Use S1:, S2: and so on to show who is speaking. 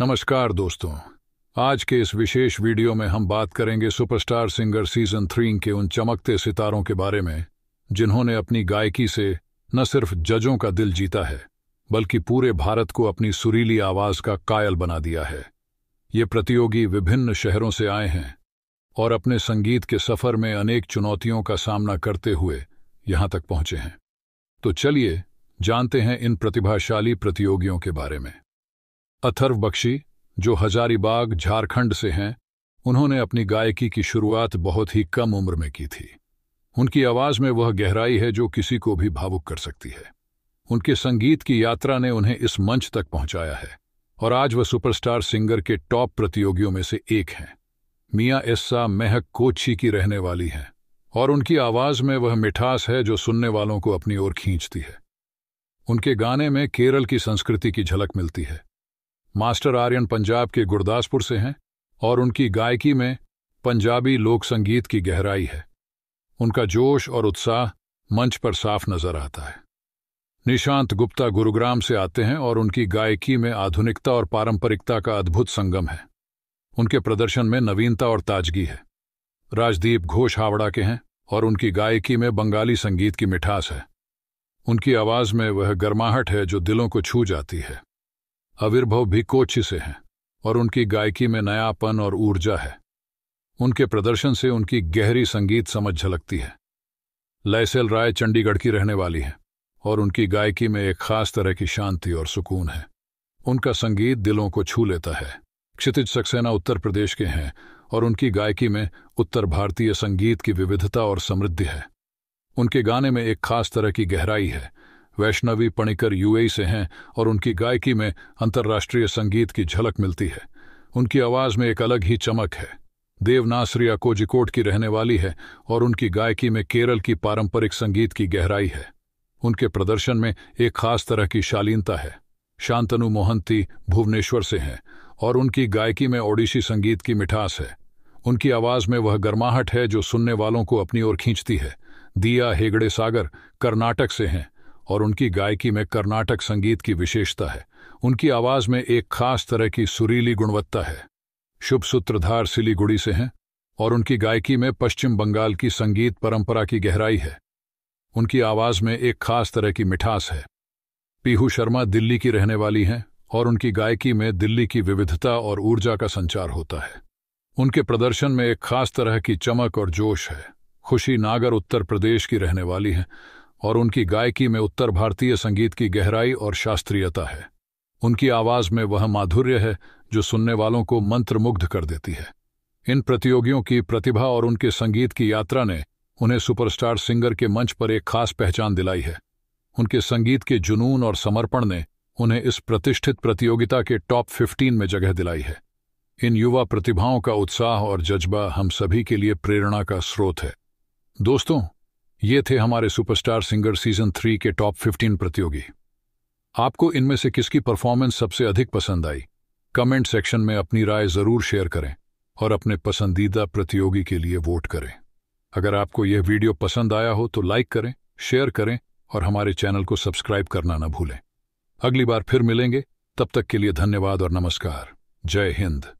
S1: नमस्कार दोस्तों आज के इस विशेष वीडियो में हम बात करेंगे सुपरस्टार सिंगर सीजन थ्री के उन चमकते सितारों के बारे में जिन्होंने अपनी गायकी से न सिर्फ जजों का दिल जीता है बल्कि पूरे भारत को अपनी सुरीली आवाज का कायल बना दिया है ये प्रतियोगी विभिन्न शहरों से आए हैं और अपने संगीत के सफर में अनेक चुनौतियों का सामना करते हुए यहां तक पहुंचे हैं तो चलिए जानते हैं इन प्रतिभाशाली प्रतियोगियों के बारे में अथर्व बख्शी जो हजारीबाग झारखंड से हैं उन्होंने अपनी गायकी की शुरुआत बहुत ही कम उम्र में की थी उनकी आवाज में वह गहराई है जो किसी को भी भावुक कर सकती है उनके संगीत की यात्रा ने उन्हें इस मंच तक पहुंचाया है और आज वह सुपरस्टार सिंगर के टॉप प्रतियोगियों में से एक हैं मियाँ एस्सा महक कोची की रहने वाली हैं और उनकी आवाज में वह मिठास है जो सुनने वालों को अपनी ओर खींचती है उनके गाने में केरल की संस्कृति की झलक मिलती है मास्टर आर्यन पंजाब के गुरदासपुर से हैं और उनकी गायकी में पंजाबी लोक संगीत की गहराई है उनका जोश और उत्साह मंच पर साफ नजर आता है निशांत गुप्ता गुरुग्राम से आते हैं और उनकी गायकी में आधुनिकता और पारंपरिकता का अद्भुत संगम है उनके प्रदर्शन में नवीनता और ताजगी है राजदीप घोष हावड़ा के हैं और उनकी गायकी में बंगाली संगीत की मिठास है उनकी आवाज में वह गर्माहट है जो दिलों को छू जाती है अविर्भव भी कोची से हैं और उनकी गायकी में नयापन और ऊर्जा है उनके प्रदर्शन से उनकी गहरी संगीत समझ झलकती है लयसेल राय चंडीगढ़ की रहने वाली है और उनकी गायकी में एक खास तरह की शांति और सुकून है उनका संगीत दिलों को छू लेता है क्षितिज सक्सेना उत्तर प्रदेश के हैं और उनकी गायकी में उत्तर भारतीय संगीत की विविधता और समृद्धि है उनके गाने में एक खास तरह की गहराई है वैष्णवी पणिकर यूएई से हैं और उनकी गायकी में अंतर्राष्ट्रीय संगीत की झलक मिलती है उनकी आवाज में एक अलग ही चमक है देवनासरिया कोजिकोट की रहने वाली है और उनकी गायकी में केरल की पारंपरिक संगीत की गहराई है उनके प्रदर्शन में एक खास तरह की शालीनता है शांतनु मोहंती भुवनेश्वर से हैं और उनकी गायकी में ओडिशी संगीत की मिठास है उनकी आवाज में वह गर्माहट है जो सुनने वालों को अपनी ओर खींचती है दिया हेगड़े सागर कर्नाटक से हैं और उनकी गायकी में कर्नाटक संगीत की विशेषता है उनकी आवाज में एक खास तरह की सुरीली गुणवत्ता है शुभ सूत्रधार सिलीगुड़ी से हैं और उनकी गायकी में पश्चिम बंगाल की संगीत परंपरा की गहराई है उनकी आवाज में एक खास तरह की मिठास है पीहू शर्मा दिल्ली की रहने वाली हैं और उनकी गायकी में दिल्ली की विविधता और ऊर्जा का संचार होता है उनके प्रदर्शन में एक खास तरह की चमक और जोश है खुशी नागर उत्तर प्रदेश की रहने वाली हैं और उनकी गायकी में उत्तर भारतीय संगीत की गहराई और शास्त्रीयता है उनकी आवाज में वह माधुर्य है जो सुनने वालों को मंत्रमुग्ध कर देती है इन प्रतियोगियों की प्रतिभा और उनके संगीत की यात्रा ने उन्हें सुपरस्टार सिंगर के मंच पर एक खास पहचान दिलाई है उनके संगीत के जुनून और समर्पण ने उन्हें इस प्रतिष्ठित प्रतियोगिता के टॉप 15 में जगह दिलाई है इन युवा प्रतिभाओं का उत्साह और जज्बा हम सभी के लिए प्रेरणा का स्रोत है दोस्तों ये थे हमारे सुपरस्टार सिंगर सीजन थ्री के टॉप फिफ्टीन प्रतियोगी आपको इनमें से किसकी परफॉर्मेंस सबसे अधिक पसंद आई कमेंट सेक्शन में अपनी राय जरूर शेयर करें और अपने पसंदीदा प्रतियोगी के लिए वोट करें अगर आपको यह वीडियो पसंद आया हो तो लाइक करें शेयर करें और हमारे चैनल को सब्सक्राइब करना न भूलें अगली बार फिर मिलेंगे तब तक के लिए धन्यवाद और नमस्कार जय हिंद